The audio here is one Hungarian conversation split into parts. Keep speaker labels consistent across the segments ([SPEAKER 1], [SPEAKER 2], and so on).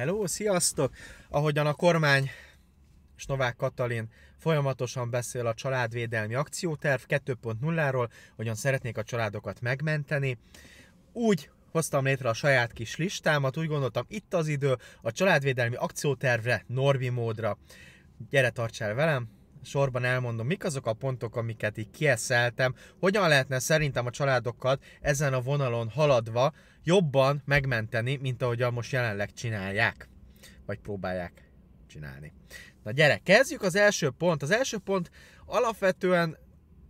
[SPEAKER 1] Hello, sziasztok! Ahogyan a kormány és Novák Katalin folyamatosan beszél a családvédelmi akcióterv 2.0-ról, hogyan szeretnék a családokat megmenteni. Úgy hoztam létre a saját kis listámat, úgy gondoltam, itt az idő a családvédelmi akciótervre, Norbi módra. Gyere, tartsál velem, sorban elmondom, mik azok a pontok, amiket így kieszeltem, hogyan lehetne szerintem a családokat ezen a vonalon haladva jobban megmenteni, mint ahogy most jelenleg csinálják, vagy próbálják csinálni. Na gyere, kezdjük az első pont. Az első pont alapvetően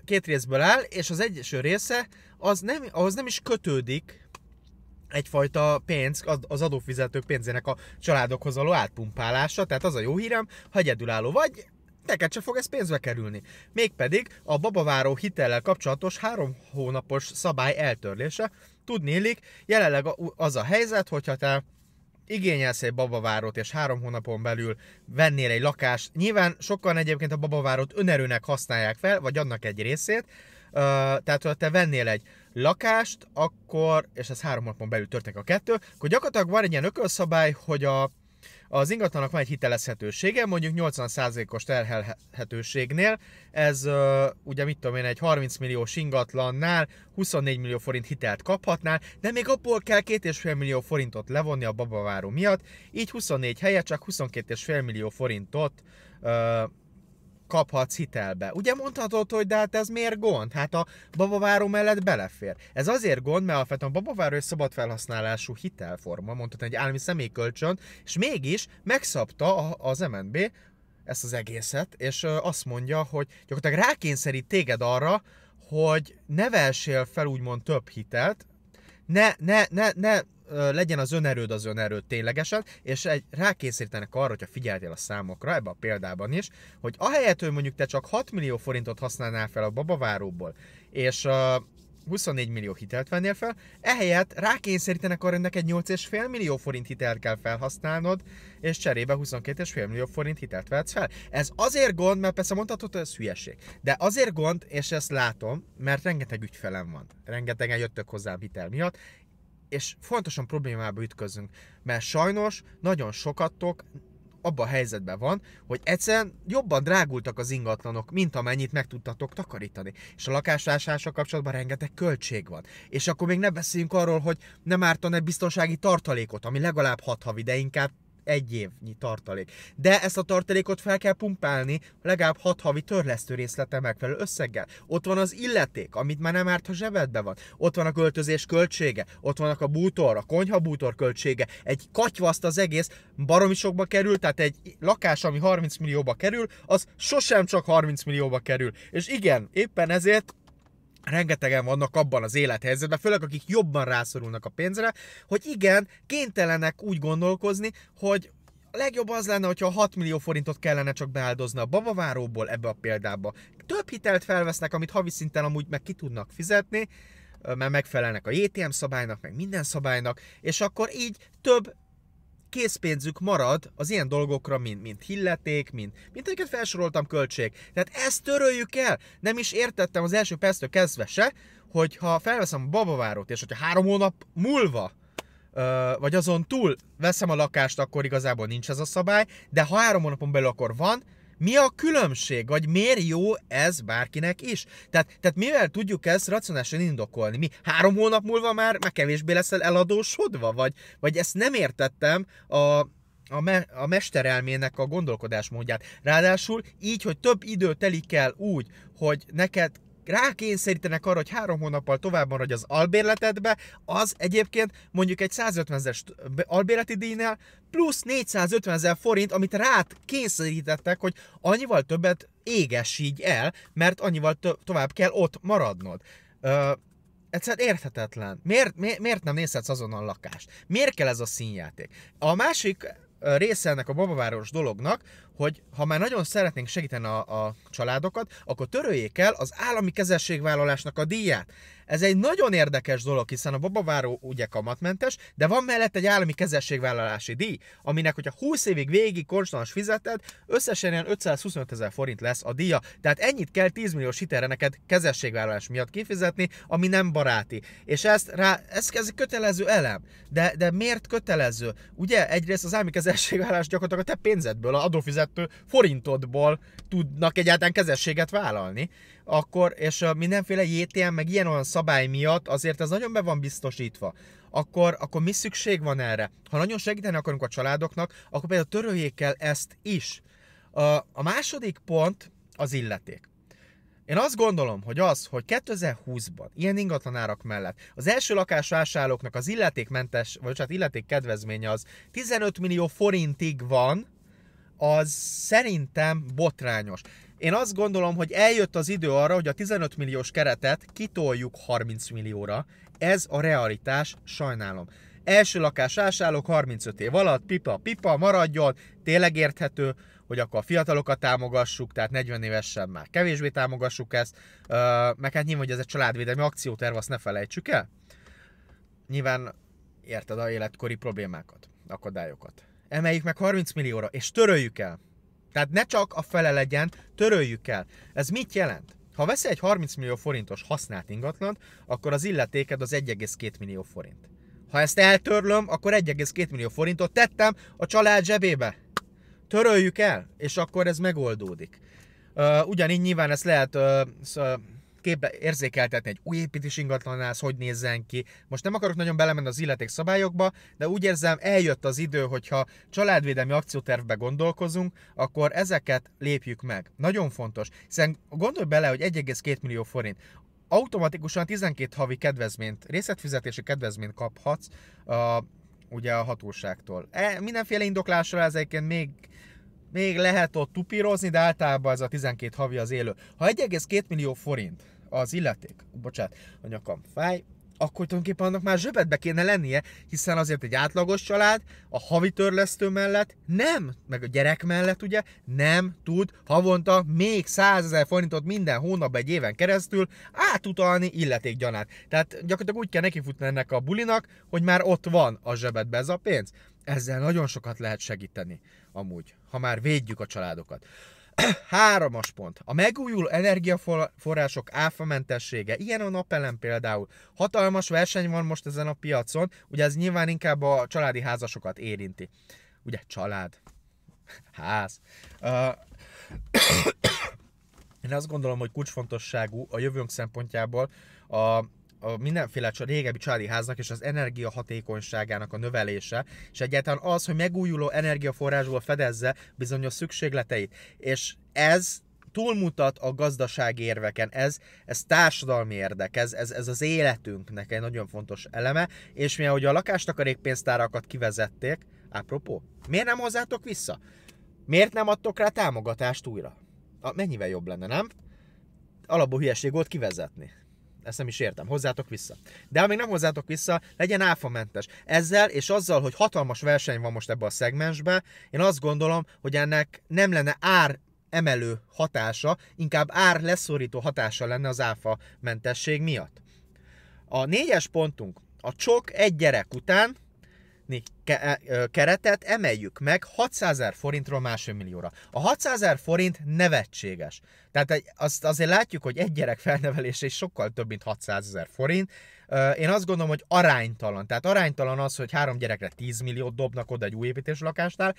[SPEAKER 1] két részből áll, és az egyes része az nem, ahhoz nem is kötődik egyfajta pénz, az adófizetők pénzének a családokhoz való átpumpálása, tehát az a jó hírem, ha egyedülálló vagy, neked se fog ez pénzbe kerülni. Mégpedig a babaváró hitellel kapcsolatos három hónapos szabály eltörlése. Tudnélik, jelenleg az a helyzet, hogyha te igényelsz egy babavárót, és három hónapon belül vennél egy lakást. Nyilván sokan egyébként a babavárót önerőnek használják fel, vagy annak egy részét. Tehát, ha te vennél egy lakást, akkor, és ez három hónapon belül történik a kettő, akkor gyakorlatilag van egy ilyen ökölszabály, hogy a az ingatlanak van egy hitelezhetősége, mondjuk 80%-os terhelhetőségnél, ez ugye mit tudom én, egy 30 milliós ingatlannál 24 millió forint hitelt kaphatnál, de még abból kell 2,5 millió forintot levonni a babaváró miatt, így 24 helyet csak 22,5 millió forintot kaphatsz hitelbe. Ugye mondhatod, hogy de hát ez miért gond? Hát a babaváró mellett belefér. Ez azért gond, mert alapvetően a babaváró egy szabad felhasználású hitelforma, mondhatni egy állami személykölcsön, és mégis megszabta az MNB ezt az egészet, és azt mondja, hogy gyakorlatilag rákényszerít téged arra, hogy nevelsél fel úgymond több hitelt, ne, ne, ne, ne legyen az önerőd az önerőd ténylegesen, és egy, rákészítenek arra, hogyha figyeltél a számokra, ebbe a példában is, hogy ahelyett, hogy mondjuk te csak 6 millió forintot használnál fel a babaváróból, és 24 millió hitelt vennél fel, ehelyett rákényszerítenek arra, hogy neked 8,5 millió forint hitelt kell felhasználnod, és cserébe 22,5 millió forint hitelt vehetsz fel. Ez azért gond, mert persze mondhatod, hogy ez hülyeség. De azért gond, és ezt látom, mert rengeteg ügyfelem van. Rengetegen jöttök hozzá hitel miatt, és fontosan problémába ütközünk, mert sajnos nagyon sokatok abban a helyzetben van, hogy egyszerűen jobban drágultak az ingatlanok, mint amennyit meg tudtatok takarítani. És a lakásvásárlással kapcsolatban rengeteg költség van. És akkor még ne beszéljünk arról, hogy nem ártan egy biztonsági tartalékot, ami legalább hat havi, de inkább egy évnyi tartalék. De ezt a tartalékot fel kell pumpálni legalább hat havi törlesztő részlete megfelelő összeggel. Ott van az illeték, amit már nem árt, ha zsebedbe van. Ott van a költözés költsége, ott vannak a bútor, a konyha bútor költsége. Egy katyvaszt az egész baromi sokba kerül, tehát egy lakás, ami 30 millióba kerül, az sosem csak 30 millióba kerül. És igen, éppen ezért rengetegen vannak abban az élethelyzetben, főleg akik jobban rászorulnak a pénzre, hogy igen, kénytelenek úgy gondolkozni, hogy a legjobb az lenne, hogyha 6 millió forintot kellene csak beáldozni a babaváróból ebbe a példába. Több hitelt felvesznek, amit havi szinten amúgy meg ki tudnak fizetni, mert megfelelnek a JTM szabálynak, meg minden szabálynak, és akkor így több készpénzük marad az ilyen dolgokra, mint, mint hilleték, mint, mint amiket felsoroltam költség. Tehát ezt töröljük el! Nem is értettem az első perctől kezdve se, hogy ha felveszem a babavárót, és hogyha három hónap múlva vagy azon túl veszem a lakást, akkor igazából nincs ez a szabály, de ha három hónapon belül akkor van, mi a különbség, vagy miért jó ez bárkinek is? Tehát, tehát mivel tudjuk ezt racionálisan indokolni? Mi három hónap múlva már, már kevésbé leszel eladósodva? Vagy, vagy ezt nem értettem a, a, me- a mesterelmének a gondolkodásmódját. Ráadásul így, hogy több idő telik el úgy, hogy neked rákényszerítenek arra, hogy három hónappal tovább maradj az albérletedbe, az egyébként mondjuk egy 150 ezer albérleti díjnál plusz 450 ezer forint, amit rád kényszerítettek, hogy annyival többet éges így el, mert annyival to- tovább kell ott maradnod. Ö, egyszerűen érthetetlen. Miért, mi, miért nem nézhetsz azonnal lakást? Miért kell ez a színjáték? A másik része ennek a babaváros dolognak, hogy ha már nagyon szeretnénk segíteni a, a családokat, akkor töröljék el az állami kezességvállalásnak a díját. Ez egy nagyon érdekes dolog, hiszen a babaváró ugye kamatmentes, de van mellett egy állami kezességvállalási díj, aminek, hogyha 20 évig végig konstans fizeted, összesen ilyen 525 ezer forint lesz a díja. Tehát ennyit kell 10 millió hitelre neked kezességvállalás miatt kifizetni, ami nem baráti. És ezt rá, ez, ez kötelező elem. De, de miért kötelező? Ugye egyrészt az állami kezességvállalás gyakorlatilag a te pénzedből, a adófizet 12 forintodból tudnak egyáltalán kezességet vállalni, akkor, és mindenféle JTM, meg ilyen-olyan szabály miatt azért ez nagyon be van biztosítva. Akkor, akkor mi szükség van erre? Ha nagyon segíteni akarunk a családoknak, akkor például töröljék el ezt is. A, a második pont az illeték. Én azt gondolom, hogy az, hogy 2020-ban ilyen ingatlanárak mellett az első lakásvásárlóknak az illetékmentes, vagy csak illeték kedvezménye az 15 millió forintig van, az szerintem botrányos. Én azt gondolom, hogy eljött az idő arra, hogy a 15 milliós keretet kitoljuk 30 millióra. Ez a realitás, sajnálom. Első lakás ásállok 35 év alatt, pipa, pipa, maradjon, tényleg érthető, hogy akkor a fiatalokat támogassuk, tehát 40 évesen már kevésbé támogassuk ezt, meg hát nyilván, hogy ez egy családvédelmi akcióterv, azt ne felejtsük el. Nyilván érted a életkori problémákat, akadályokat emeljük meg 30 millióra, és töröljük el. Tehát ne csak a fele legyen, töröljük el. Ez mit jelent? Ha veszel egy 30 millió forintos használt ingatlant, akkor az illetéked az 1,2 millió forint. Ha ezt eltörlöm, akkor 1,2 millió forintot tettem a család zsebébe. Töröljük el, és akkor ez megoldódik. ugyanígy nyilván ezt lehet képbe érzékeltetni egy új építés ingatlanál, hogy nézzen ki. Most nem akarok nagyon belemenni az illeték szabályokba, de úgy érzem, eljött az idő, hogyha családvédelmi akciótervbe gondolkozunk, akkor ezeket lépjük meg. Nagyon fontos, hiszen gondolj bele, hogy 1,2 millió forint automatikusan 12 havi kedvezményt, részletfizetési kedvezményt kaphatsz a, ugye a hatóságtól. E, mindenféle indoklásra ez egyébként még még lehet ott tupírozni, de általában ez a 12 havi az élő. Ha 1,2 millió forint az illeték, bocsánat, a nyakam fáj, akkor tulajdonképpen annak már zsöbetbe kéne lennie, hiszen azért egy átlagos család a havi törlesztő mellett nem, meg a gyerek mellett ugye nem tud havonta még 100 ezer forintot minden hónap egy éven keresztül átutalni illetékgyanát. Tehát gyakorlatilag úgy kell nekifutni ennek a bulinak, hogy már ott van a zsebedbe ez a pénz. Ezzel nagyon sokat lehet segíteni, amúgy, ha már védjük a családokat. Háromas pont. A megújuló energiaforrások áfamentessége. Ilyen a napelem például. Hatalmas verseny van most ezen a piacon, ugye ez nyilván inkább a családi házasokat érinti. Ugye család, ház. Uh, én azt gondolom, hogy kulcsfontosságú a jövőnk szempontjából a a mindenféle régebbi családi háznak és az energiahatékonyságának a növelése, és egyáltalán az, hogy megújuló energiaforrásból fedezze bizonyos szükségleteit. És ez túlmutat a gazdasági érveken, ez, ez társadalmi érdek, ez, ez, ez az életünknek egy nagyon fontos eleme, és mi, ahogy a lakástakarékpénztárakat kivezették, apropó, miért nem hozzátok vissza? Miért nem adtok rá támogatást újra? A, mennyivel jobb lenne, nem? Alapból hülyeség volt kivezetni. Ezt nem is értem. Hozzátok vissza. De ha még nem hozzátok vissza, legyen áfamentes. Ezzel és azzal, hogy hatalmas verseny van most ebbe a szegmensbe, én azt gondolom, hogy ennek nem lenne ár emelő hatása, inkább ár leszorító hatása lenne az áfa mentesség miatt. A négyes pontunk, a csok egy gyerek után fizetni ke- e, ö, keretet emeljük meg 600 ezer forintról másfél millióra. A 600 ezer forint nevetséges. Tehát azt azért látjuk, hogy egy gyerek felnevelése is sokkal több, mint 600 ezer forint. Én azt gondolom, hogy aránytalan. Tehát aránytalan az, hogy három gyerekre 10 milliót dobnak oda egy új lakásnál.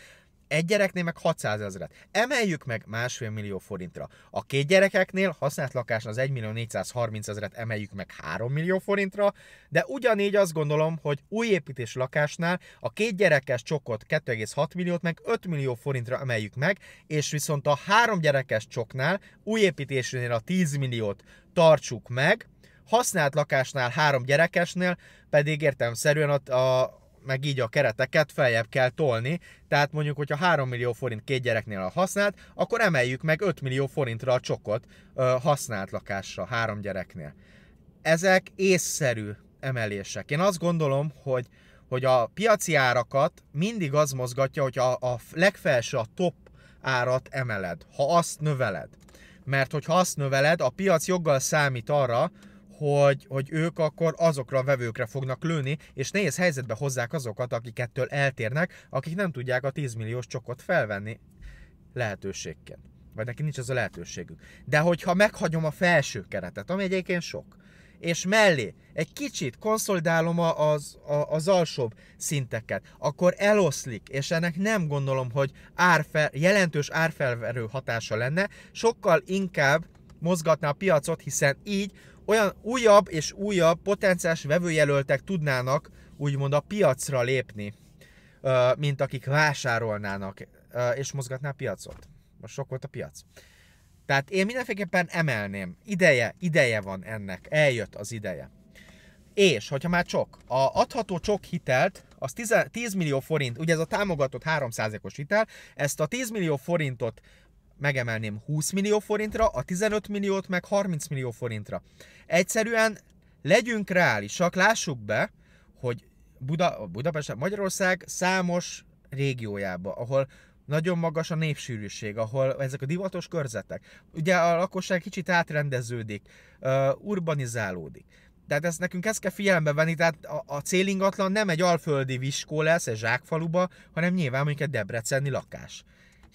[SPEAKER 1] Egy gyereknél meg 600 ezeret. Emeljük meg másfél millió forintra. A két gyerekeknél használt lakáson az 1 millió 430 ezeret emeljük meg 3 millió forintra, de ugyanígy azt gondolom, hogy új építés lakásnál a két gyerekes csokot 2,6 milliót meg 5 millió forintra emeljük meg, és viszont a három gyerekes csoknál új építésnél a 10 milliót tartsuk meg, használt lakásnál, három gyerekesnél pedig értelmszerűen a, a, meg így a kereteket feljebb kell tolni, tehát mondjuk, hogyha 3 millió forint két gyereknél a használt, akkor emeljük meg 5 millió forintra a csokot ö, használt lakásra három gyereknél. Ezek észszerű emelések. Én azt gondolom, hogy, hogy a piaci árakat mindig az mozgatja, hogy a, a legfelső, a top árat emeled, ha azt növeled. Mert hogyha azt növeled, a piac joggal számít arra, hogy, hogy ők akkor azokra a vevőkre fognak lőni, és nehéz helyzetbe hozzák azokat, akik ettől eltérnek, akik nem tudják a 10 milliós csokot felvenni lehetőségként. Vagy neki nincs az a lehetőségük. De hogyha meghagyom a felső keretet, ami egyébként sok, és mellé egy kicsit konszolidálom az, az alsóbb szinteket, akkor eloszlik, és ennek nem gondolom, hogy árfel, jelentős árfelverő hatása lenne, sokkal inkább mozgatná a piacot, hiszen így olyan újabb és újabb potenciális vevőjelöltek tudnának úgymond a piacra lépni, mint akik vásárolnának és mozgatná a piacot. Most sok volt a piac. Tehát én mindenféleképpen emelném. Ideje, ideje van ennek. Eljött az ideje. És, hogyha már csok, a adható csok hitelt, az 10, millió forint, ugye ez a támogatott 300 os hitel, ezt a 10 millió forintot megemelném 20 millió forintra, a 15 milliót meg 30 millió forintra. Egyszerűen legyünk reálisak, lássuk be, hogy Buda, Budapest, Magyarország számos régiójába, ahol nagyon magas a népsűrűség, ahol ezek a divatos körzetek. Ugye a lakosság kicsit átrendeződik, urbanizálódik. Tehát ezt nekünk ezt kell figyelembe venni, tehát a, a célingatlan nem egy alföldi viskó lesz, egy zsákfaluba, hanem nyilván mondjuk egy debreceni lakás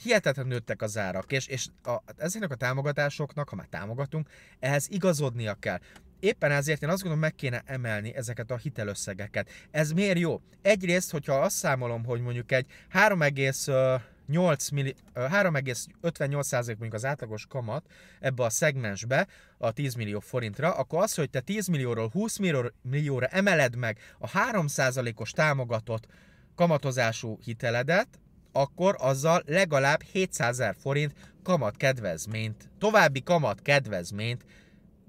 [SPEAKER 1] hihetetlen nőttek az árak, és, és a, ezeknek a támogatásoknak, ha már támogatunk, ehhez igazodnia kell. Éppen ezért én azt gondolom, meg kéne emelni ezeket a hitelösszegeket. Ez miért jó? Egyrészt, hogyha azt számolom, hogy mondjuk egy 3,58% mondjuk az átlagos kamat ebbe a szegmensbe a 10 millió forintra, akkor az, hogy te 10 millióról 20 millióra emeled meg a 3%-os támogatott kamatozású hiteledet, akkor azzal legalább 700 000 forint kamatkedvezményt, további kamatkedvezményt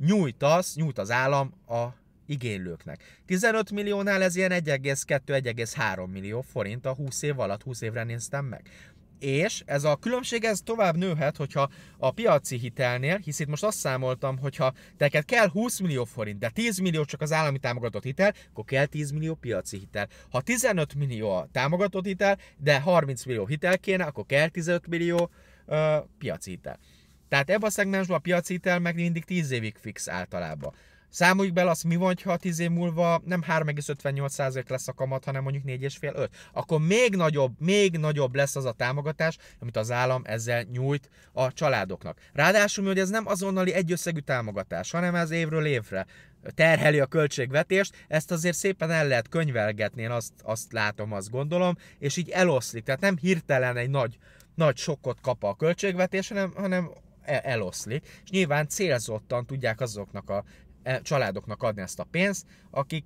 [SPEAKER 1] nyújtasz, nyújt az állam a igénylőknek. 15 milliónál ez ilyen 1,2-1,3 millió forint a 20 év alatt, 20 évre néztem meg és ez a különbség ez tovább nőhet, hogyha a piaci hitelnél, hisz itt most azt számoltam, hogyha neked kell 20 millió forint, de 10 millió csak az állami támogatott hitel, akkor kell 10 millió piaci hitel. Ha 15 millió a támogatott hitel, de 30 millió hitel kéne, akkor kell 15 millió uh, piaci hitel. Tehát ebben a szegmensben a piaci hitel meg mindig 10 évig fix általában. Számoljuk bele azt, mi van, ha 10 év múlva nem 3,58% lesz a kamat, hanem mondjuk 4,5-5. Akkor még nagyobb, még nagyobb lesz az a támogatás, amit az állam ezzel nyújt a családoknak. Ráadásul, hogy ez nem azonnali egyösszegű támogatás, hanem ez évről évre terheli a költségvetést, ezt azért szépen el lehet könyvelgetni, én azt, azt látom, azt gondolom, és így eloszlik. Tehát nem hirtelen egy nagy, nagy sokkot kap a költségvetés, hanem, hanem e-, eloszlik, és nyilván célzottan tudják azoknak a E, családoknak adni ezt a pénzt, akik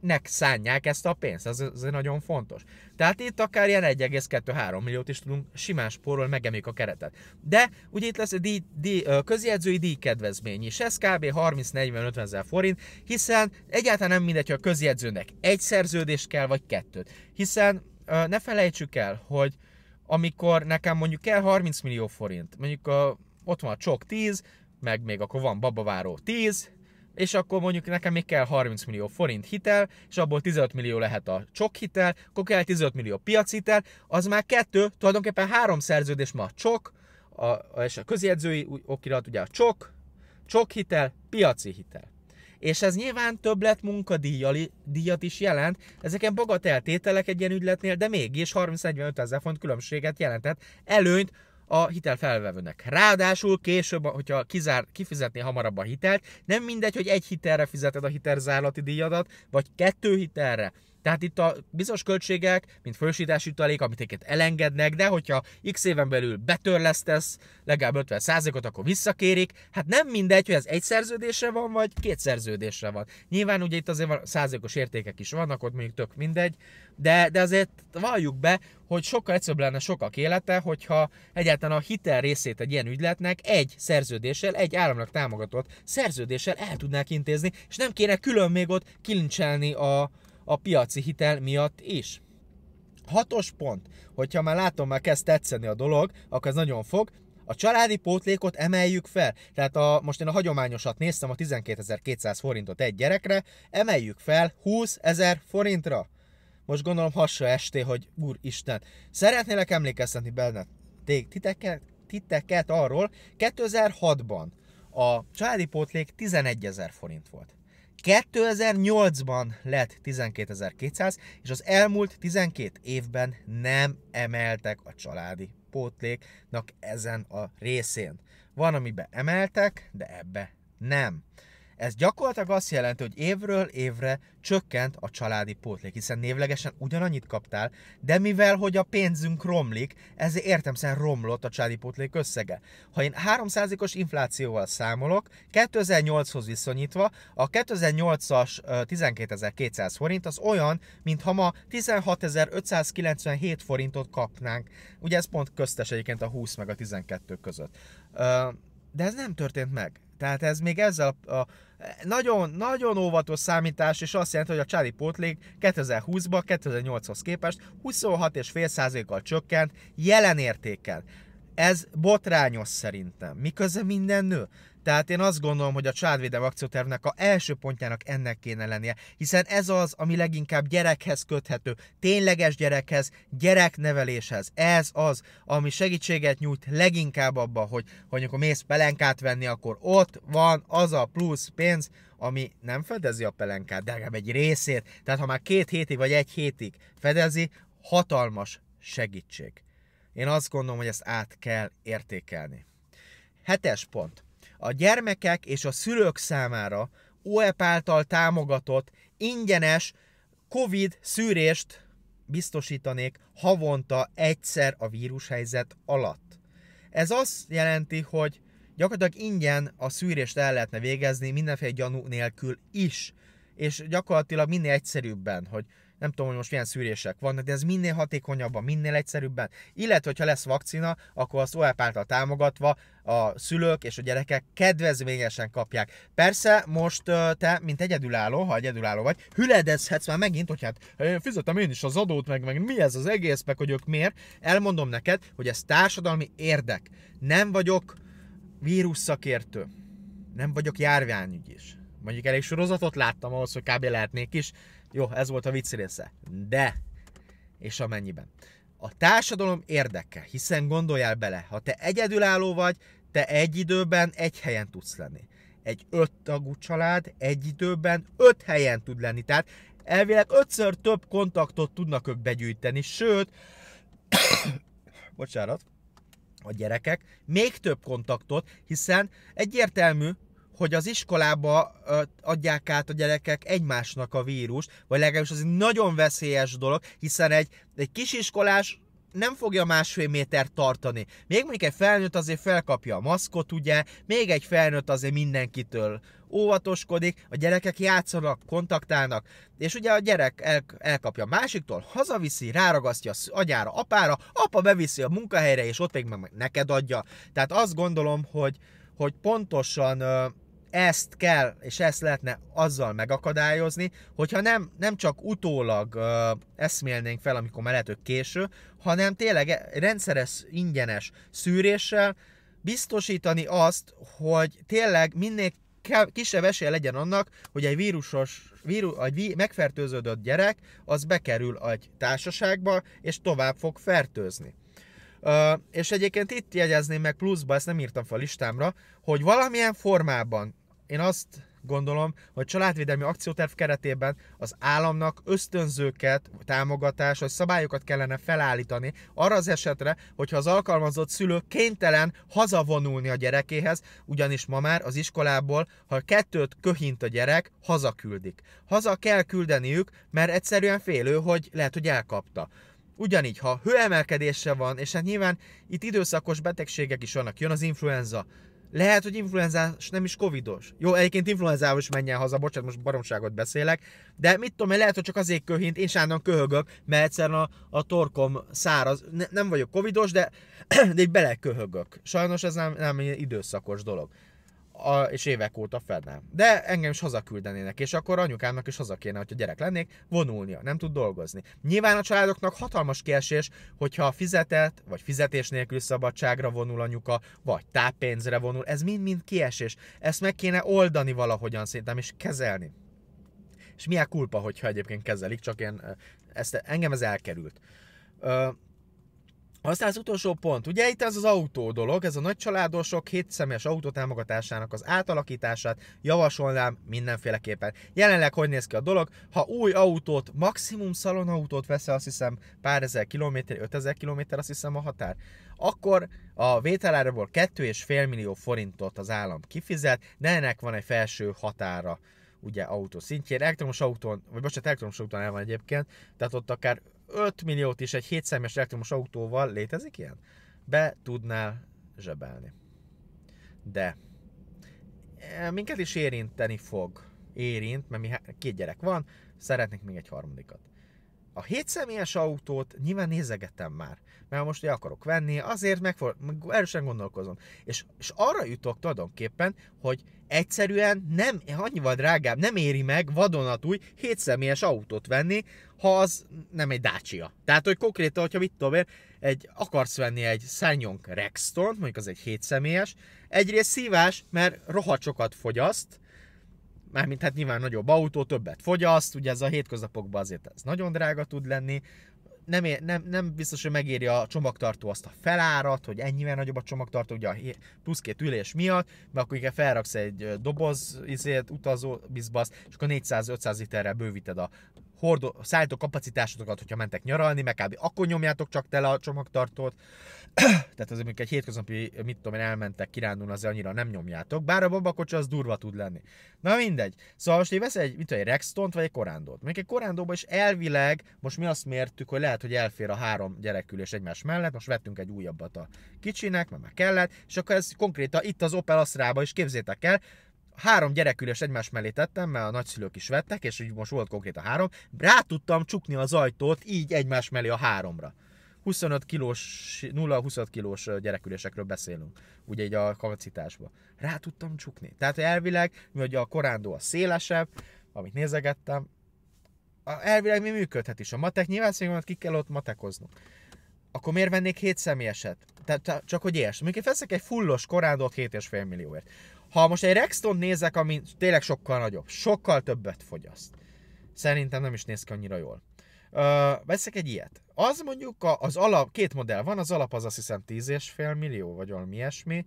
[SPEAKER 1] nek szánják ezt a pénzt, ez, ez nagyon fontos. Tehát itt akár ilyen 1,2-3 milliót is tudunk simán spórol, megemlik a keretet. De ugye itt lesz a díj, díj, közjegyzői díjkedvezmény is, ez kb. 30-40-50 ezer forint, hiszen egyáltalán nem mindegy, hogy a közjegyzőnek egy szerződést kell, vagy kettőt. Hiszen ne felejtsük el, hogy amikor nekem mondjuk kell 30 millió forint, mondjuk a, ott van a csok 10, meg még akkor van babaváró 10, és akkor mondjuk nekem még kell 30 millió forint hitel, és abból 15 millió lehet a csok hitel, akkor kell 15 millió hitel, az már kettő, tulajdonképpen három szerződés ma a csok, a, és a közjegyzői okirat ugye a csok, csok hitel, piaci hitel. És ez nyilván többlet munkadíjat is jelent, ezeken bagateltételek egy ilyen ügyletnél, de mégis 30-45 ezer font különbséget jelentett előnyt a hitelfelvevőnek. Ráadásul később, hogyha kizár, kifizetné hamarabb a hitelt, nem mindegy, hogy egy hitelre fizeted a hitelzárlati díjadat, vagy kettő hitelre tehát itt a bizonyos költségek, mint fősítási utalék, amit egyébként elengednek, de hogyha x éven belül betörlesztesz legalább 50%-ot, akkor visszakérik. Hát nem mindegy, hogy ez egy szerződésre van, vagy két szerződésre van. Nyilván ugye itt azért van százalékos értékek is vannak, ott mondjuk tök mindegy, de, de azért valljuk be, hogy sokkal egyszerűbb lenne sokak élete, hogyha egyáltalán a hitel részét egy ilyen ügyletnek egy szerződéssel, egy államnak támogatott szerződéssel el tudnák intézni, és nem kéne külön még ott kilincselni a, a piaci hitel miatt is. Hatos pont, hogyha már látom, már kezd tetszeni a dolog, akkor ez nagyon fog, a családi pótlékot emeljük fel. Tehát a, most én a hagyományosat néztem, a 12.200 forintot egy gyerekre, emeljük fel 20.000 forintra. Most gondolom hassa esté, hogy úristen, szeretnélek emlékeztetni benne titeket, titeket arról, 2006-ban a családi pótlék 11.000 forint volt. 2008-ban lett 12.200, és az elmúlt 12 évben nem emeltek a családi pótléknak ezen a részén. Van, amiben emeltek, de ebbe nem. Ez gyakorlatilag azt jelenti, hogy évről évre csökkent a családi pótlék, hiszen névlegesen ugyanannyit kaptál, de mivel hogy a pénzünk romlik, ezért értem szerint romlott a családi pótlék összege. Ha én 3%-os inflációval számolok, 2008-hoz viszonyítva, a 2008-as 12.200 forint az olyan, mintha ma 16.597 forintot kapnánk. Ugye ez pont köztes egyébként a 20 meg a 12 között. De ez nem történt meg. Tehát ez még ezzel a, a nagyon, nagyon óvatos számítás, és azt jelenti, hogy a Charlie Portlék 2020-ba 2008-hoz képest 26,5%-kal csökkent jelen értéken. Ez botrányos szerintem. Miközben minden nő. Tehát én azt gondolom, hogy a családvédelmi akciótervnek a első pontjának ennek kéne lennie, hiszen ez az, ami leginkább gyerekhez köthető, tényleges gyerekhez, gyerekneveléshez. Ez az, ami segítséget nyújt leginkább abba, hogy, hogy amikor mész pelenkát venni, akkor ott van az a plusz pénz, ami nem fedezi a pelenkát, de legalább egy részét. Tehát ha már két hétig vagy egy hétig fedezi, hatalmas segítség. Én azt gondolom, hogy ezt át kell értékelni. Hetes pont a gyermekek és a szülők számára OEP által támogatott ingyenes COVID szűrést biztosítanék havonta egyszer a vírushelyzet alatt. Ez azt jelenti, hogy gyakorlatilag ingyen a szűrést el lehetne végezni mindenféle gyanú nélkül is, és gyakorlatilag minél egyszerűbben, hogy nem tudom, hogy most milyen szűrések vannak, de ez minél hatékonyabban, minél egyszerűbben. Illetve, hogyha lesz vakcina, akkor azt OEP által támogatva a szülők és a gyerekek kedvezményesen kapják. Persze most te, mint egyedülálló, ha egyedülálló vagy, hüledezhetsz már megint, hogy hát fizetem én is az adót, meg, meg mi ez az egész, meg hogy ők miért. Elmondom neked, hogy ez társadalmi érdek. Nem vagyok vírusszakértő, nem vagyok járványügy is. Mondjuk elég sorozatot láttam ahhoz, hogy kb. lehetnék is, jó, ez volt a vicc része. De, és amennyiben. A társadalom érdeke, hiszen gondoljál bele, ha te egyedülálló vagy, te egy időben egy helyen tudsz lenni. Egy öt tagú család egy időben öt helyen tud lenni. Tehát elvileg ötször több kontaktot tudnak ők begyűjteni, sőt, bocsánat, a gyerekek még több kontaktot, hiszen egyértelmű, hogy az iskolába adják át a gyerekek egymásnak a vírust, vagy legalábbis az egy nagyon veszélyes dolog, hiszen egy, egy kisiskolás nem fogja másfél méter tartani. Még mondjuk egy felnőtt azért felkapja a maszkot, ugye, még egy felnőtt azért mindenkitől óvatoskodik, a gyerekek játszanak, kontaktálnak, és ugye a gyerek el, elkapja másiktól, hazaviszi, ráragasztja az agyára, apára, apa beviszi a munkahelyre, és ott még meg neked adja. Tehát azt gondolom, hogy, hogy pontosan ezt kell, és ezt lehetne azzal megakadályozni, hogyha nem, nem csak utólag uh, eszmélnénk fel, amikor már lehetők késő, hanem tényleg e, rendszeres, ingyenes szűréssel biztosítani azt, hogy tényleg minél kisebb esélye legyen annak, hogy egy vírusos, víru, egy megfertőződött gyerek, az bekerül egy társaságba, és tovább fog fertőzni. Uh, és egyébként itt jegyezném meg pluszba, ezt nem írtam fel listámra, hogy valamilyen formában én azt gondolom, hogy családvédelmi akcióterv keretében az államnak ösztönzőket, támogatás vagy szabályokat kellene felállítani arra az esetre, hogyha az alkalmazott szülő kénytelen hazavonulni a gyerekéhez, ugyanis ma már az iskolából, ha kettőt köhint a gyerek, hazaküldik. Haza kell küldeniük, mert egyszerűen félő, hogy lehet, hogy elkapta. Ugyanígy, ha hőemelkedése van, és hát nyilván itt időszakos betegségek is vannak, jön az influenza, lehet, hogy influenzás nem is covidos. Jó, egyébként influenzával is menjen haza, bocsánat, most baromságot beszélek, de mit tudom, lehet, hogy csak azért köhint, én sárnan köhögök, mert egyszerűen a, a torkom száraz, ne, nem vagyok covidos, de, de így beleköhögök. Sajnos ez nem, nem időszakos dolog a, és évek óta fednem. De engem is hazaküldenének, és akkor anyukámnak is haza kéne, hogyha gyerek lennék, vonulnia, nem tud dolgozni. Nyilván a családoknak hatalmas kiesés, hogyha fizetett, vagy fizetés nélkül szabadságra vonul anyuka, vagy táppénzre vonul, ez mind-mind kiesés. Ezt meg kéne oldani valahogyan szerintem, és kezelni. És milyen kulpa, hogyha egyébként kezelik, csak én ezt, engem ez elkerült. Ö, aztán az utolsó pont, ugye itt ez az autó dolog, ez a nagy családosok hétszemes autó támogatásának az átalakítását javasolnám mindenféleképpen. Jelenleg hogy néz ki a dolog? Ha új autót, maximum szalonautót veszel, azt hiszem pár ezer kilométer, 5000 kilométer azt hiszem a határ, akkor a és 2,5 millió forintot az állam kifizet, de ennek van egy felső határa ugye autó szintjén. Elektromos autón, vagy bocsánat, elektromos autón el van egyébként, tehát ott akár 5 milliót is egy 7 szemes elektromos autóval, létezik ilyen? Be tudnál zsebelni. De e, minket is érinteni fog. Érint, mert mi két gyerek van, szeretnék még egy harmadikat. A személyes autót nyilván nézegetem már, mert most ugye akarok venni, azért meg erősen gondolkozom. És, és arra jutok tulajdonképpen, hogy egyszerűen nem, annyival drágább, nem éri meg vadonatúj hétszemélyes autót venni, ha az nem egy Dacia. Tehát, hogy konkrétan, hogyha mit tudom egy, akarsz venni egy Sanyong Rexton, mondjuk az egy hétszemélyes, egyrészt szívás, mert rohadt sokat fogyaszt, mármint hát nyilván nagyobb autó, többet fogyaszt, ugye ez a hétköznapokban azért ez nagyon drága tud lenni, nem, ér, nem, nem biztos, hogy megéri a csomagtartó azt a felárat, hogy ennyivel nagyobb a csomagtartó, ugye a plusz két ülés miatt, mert akkor igen, felraksz egy doboz, izélt, utazó, bizbasz, és akkor 400-500 literrel bővíted a hordó, szállító kapacitásotokat, hogyha mentek nyaralni, meg kb. akkor nyomjátok csak tele a csomagtartót. Tehát az, amikor egy hétköznapi, mit tudom én, elmentek kirándulni, azért annyira nem nyomjátok. Bár a babakocsi az durva tud lenni. Na mindegy. Szóval most vesz egy, mit tudom, egy Rextont vagy egy korándót. Még egy korándóban is elvileg, most mi azt mértük, hogy lehet, hogy elfér a három gyerekülés egymás mellett, most vettünk egy újabbat a kicsinek, mert már kellett, és akkor ez konkrétan itt az Opel Astra-ba is képzétek el, három gyerekülés egymás mellé tettem, mert a nagyszülők is vettek, és így most volt konkrét a három, rá tudtam csukni az ajtót így egymás mellé a háromra. 25 kilós, 0-25 kilós gyerekülésekről beszélünk, ugye így a kapacitásban. Rá tudtam csukni. Tehát elvileg, hogy a korándó a szélesebb, amit nézegettem, a elvileg mi működhet is. A matek nyilván szigorúan ki kell ott matekoznunk. Akkor miért vennék 7 személyeset? Tehát csak hogy ilyes. Mondjuk feszek egy fullos korándót 7,5 millióért. Ha most egy Rexton nézek, ami tényleg sokkal nagyobb, sokkal többet fogyaszt. Szerintem nem is néz ki annyira jól. Ö, veszek egy ilyet. Az mondjuk az alap, két modell van, az alap az azt hiszem 10,5 millió, vagy valami ilyesmi.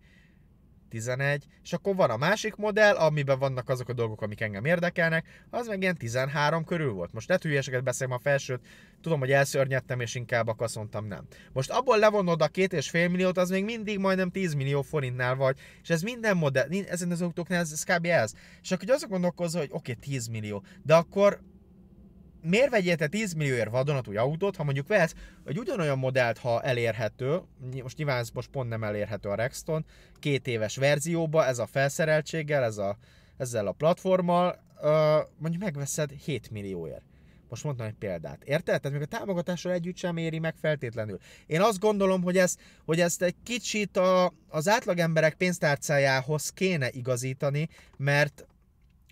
[SPEAKER 1] 11, és akkor van a másik modell, amiben vannak azok a dolgok, amik engem érdekelnek, az meg ilyen 13 körül volt. Most ne hülyeseket beszéljem a felsőt, tudom, hogy elszörnyedtem, és inkább akaszontam, nem. Most abból levonod a két és fél milliót, az még mindig majdnem 10 millió forintnál vagy, és ez minden modell, ezen az autóknál ez, ez kb. ez. És akkor azok gondolkozol, hogy oké, okay, 10 millió, de akkor miért vegyél te 10 millióért vadonatúj autót, ha mondjuk vesz egy ugyanolyan modellt, ha elérhető, most nyilván ez most pont nem elérhető a Rexton, két éves verzióba, ez a felszereltséggel, ez a, ezzel a platformmal, mondjuk megveszed 7 millióért. Most mondtam egy példát. Érted? Tehát még a támogatásra együtt sem éri meg feltétlenül. Én azt gondolom, hogy, ez, hogy ezt egy kicsit a, az átlagemberek pénztárcájához kéne igazítani, mert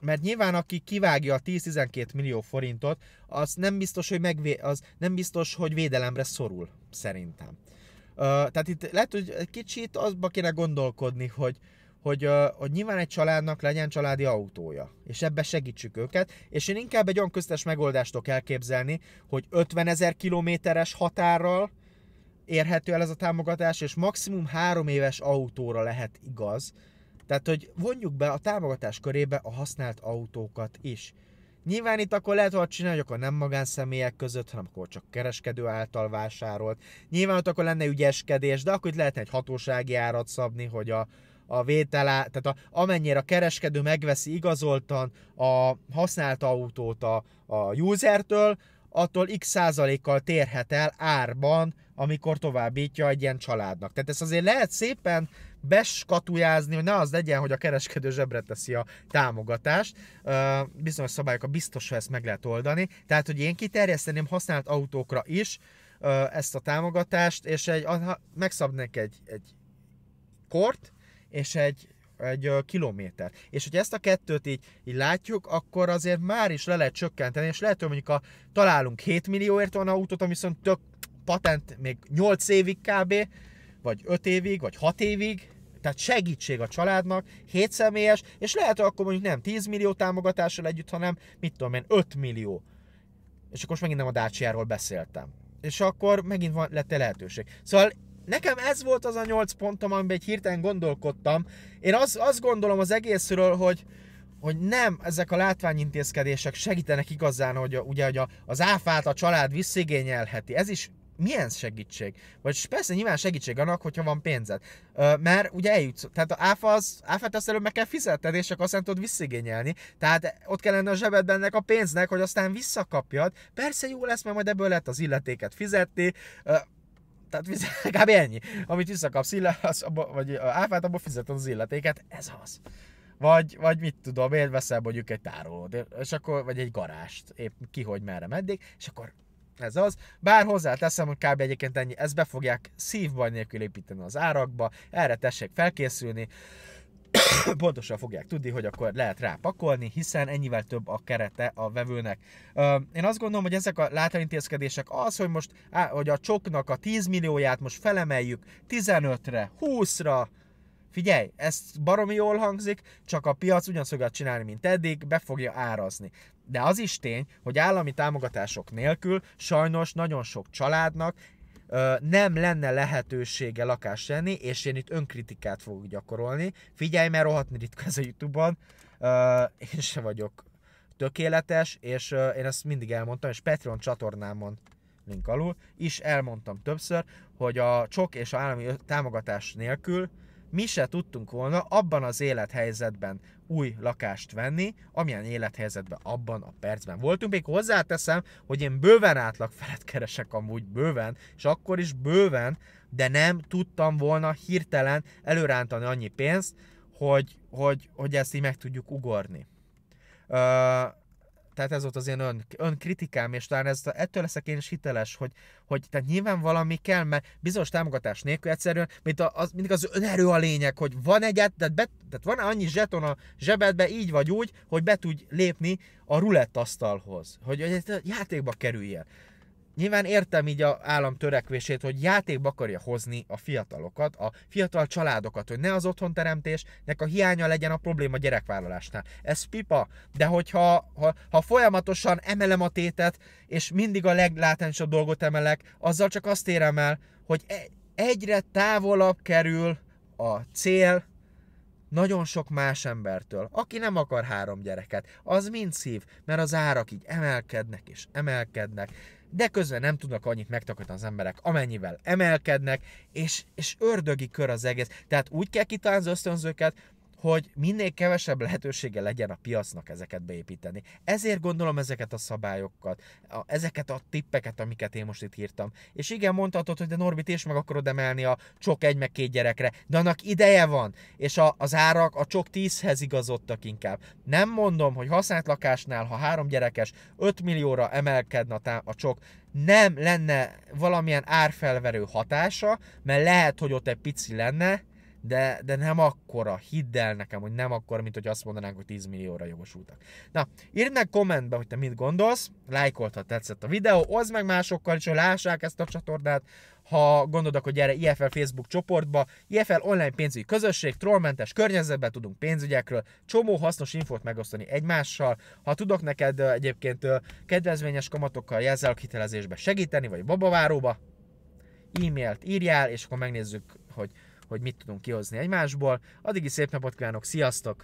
[SPEAKER 1] mert nyilván aki kivágja a 10-12 millió forintot, az nem biztos, hogy, megvé- az nem biztos, hogy védelemre szorul, szerintem. Ö, tehát itt lehet, hogy egy kicsit azba kéne gondolkodni, hogy, hogy, ö, hogy nyilván egy családnak legyen családi autója, és ebbe segítsük őket, és én inkább egy olyan köztes megoldást tudok elképzelni, hogy 50 ezer kilométeres határral érhető el ez a támogatás, és maximum három éves autóra lehet igaz, tehát, hogy vonjuk be a támogatás körébe a használt autókat is. Nyilván itt akkor lehet olyat csinálni, hogy akkor nem magánszemélyek között, hanem akkor csak kereskedő által vásárolt. Nyilván ott akkor lenne ügyeskedés, de akkor itt lehetne egy hatósági árat szabni, hogy a, a vétel, tehát a, amennyire a kereskedő megveszi igazoltan a használt autót a, a usertől, attól x százalékkal térhet el árban, amikor továbbítja egy ilyen családnak. Tehát ezt azért lehet szépen beskatujázni, hogy ne az legyen, hogy a kereskedő zsebre teszi a támogatást. Bizonyos szabályok a biztos, hogy ezt meg lehet oldani. Tehát, hogy én kiterjeszteném használt autókra is ezt a támogatást, és egy, megszabnék egy, egy kort, és egy, egy kilométer. És hogy ezt a kettőt így, így látjuk, akkor azért már is le lehet csökkenteni, és lehet, hogy mondjuk a, találunk 7 millióért olyan autót, ami viszont tök patent még 8 évig kb., vagy 5 évig, vagy 6 évig, tehát segítség a családnak, 7 személyes, és lehet, hogy akkor mondjuk nem 10 millió támogatással együtt, hanem mit tudom én, 5 millió. És akkor most megint nem a Dacia-ról beszéltem. És akkor megint van, lett lehetőség. Szóval nekem ez volt az a 8 pontom, amiben egy hirtelen gondolkodtam. Én az, azt gondolom az egészről, hogy, hogy nem ezek a látványintézkedések segítenek igazán, hogy a, ugye, hogy a, az áfát a család visszigényelheti. Ez is milyen segítség? Vagy persze nyilván segítség annak, hogyha van pénzed. Ö, mert ugye eljutsz, tehát a áfa az, áfát azt előbb meg kell fizetned, és csak aztán tudod visszigényelni. Tehát ott kell lenni a zsebedben ennek a pénznek, hogy aztán visszakapjad. Persze jó lesz, mert majd ebből lehet az illetéket fizetni. Ö, tehát kb. ennyi. Amit visszakapsz, illet, az, abba, vagy áfát, abból fizeted az illetéket, ez az. Vagy, vagy mit tudom, én veszel mondjuk egy tárolót, és akkor, vagy egy garást, épp ki, hogy merre, meddig, és akkor ez az. Bár hozzáteszem, hogy kb. egyébként ennyi, ezt be fogják szívbaj nélkül építeni az árakba, erre tessék felkészülni, pontosan fogják tudni, hogy akkor lehet rá pakolni, hiszen ennyivel több a kerete a vevőnek. Én azt gondolom, hogy ezek a látárintézkedések az, hogy most hogy a csoknak a 10 millióját most felemeljük 15-re, 20-ra, Figyelj, ez baromi jól hangzik, csak a piac fogja csinálni, mint eddig, be fogja árazni. De az is tény, hogy állami támogatások nélkül sajnos nagyon sok családnak ö, nem lenne lehetősége lakást lenni, és én itt önkritikát fogok gyakorolni. Figyelj, mert rohadt ritka ez a Youtube-on. Ö, én se vagyok tökéletes, és ö, én ezt mindig elmondtam, és Patreon csatornámon link alul is elmondtam többször, hogy a csok és a állami támogatás nélkül mi se tudtunk volna abban az élethelyzetben új lakást venni, amilyen élethelyzetben abban a percben voltunk. Még hozzáteszem, hogy én bőven átlag felett keresek amúgy bőven, és akkor is bőven, de nem tudtam volna hirtelen előrántani annyi pénzt, hogy, hogy, hogy ezt így meg tudjuk ugorni. Ö- tehát ez volt az én ön, önkritikám, és talán ez, ettől leszek én is hiteles, hogy, hogy tehát nyilván valami kell, mert bizonyos támogatás nélkül egyszerűen, mint a, az, mindig az önerő a lényeg, hogy van egyet, tehát, be, tehát van annyi zseton a zsebedbe, így vagy úgy, hogy be tudj lépni a rulettasztalhoz, hogy, hogy játékba kerüljél. Nyilván értem így a állam törekvését, hogy játékba akarja hozni a fiatalokat, a fiatal családokat, hogy ne az otthonteremtésnek a hiánya legyen a probléma gyerekvállalásnál. Ez pipa, de hogyha ha, ha folyamatosan emelem a tétet, és mindig a leglátensabb dolgot emelek, azzal csak azt érem el, hogy e, egyre távolabb kerül a cél nagyon sok más embertől, aki nem akar három gyereket, az mind szív, mert az árak így emelkednek és emelkednek de közben nem tudnak annyit megtakarítani az emberek, amennyivel emelkednek, és, és ördögi kör az egész. Tehát úgy kell kitalálni az ösztönzőket, hogy minél kevesebb lehetősége legyen a piacnak ezeket beépíteni. Ezért gondolom ezeket a szabályokat, a, ezeket a tippeket, amiket én most itt írtam. És igen, mondhatod, hogy de Norbit is meg akarod emelni a csok egy meg két gyerekre, de annak ideje van, és a, az árak a csok tízhez igazodtak inkább. Nem mondom, hogy használt lakásnál, ha három gyerekes, 5 millióra emelkedne a, tá- a csok, nem lenne valamilyen árfelverő hatása, mert lehet, hogy ott egy pici lenne, de, de nem akkora, hidd el nekem, hogy nem akkora, mint hogy azt mondanánk, hogy 10 millióra jogosultak. Na, írd meg kommentbe, hogy te mit gondolsz, lájkolt, ha tetszett a videó, oszd meg másokkal is, hogy lássák ezt a csatornát, ha gondolod, hogy gyere IFL Facebook csoportba, IFL online pénzügyi közösség, trollmentes környezetben tudunk pénzügyekről, csomó hasznos infót megosztani egymással. Ha tudok neked egyébként kedvezményes kamatokkal jelzálog hitelezésbe segíteni, vagy babaváróba, e-mailt írjál, és akkor megnézzük, hogy hogy mit tudunk kihozni egymásból. is szép napot kívánok, sziasztok!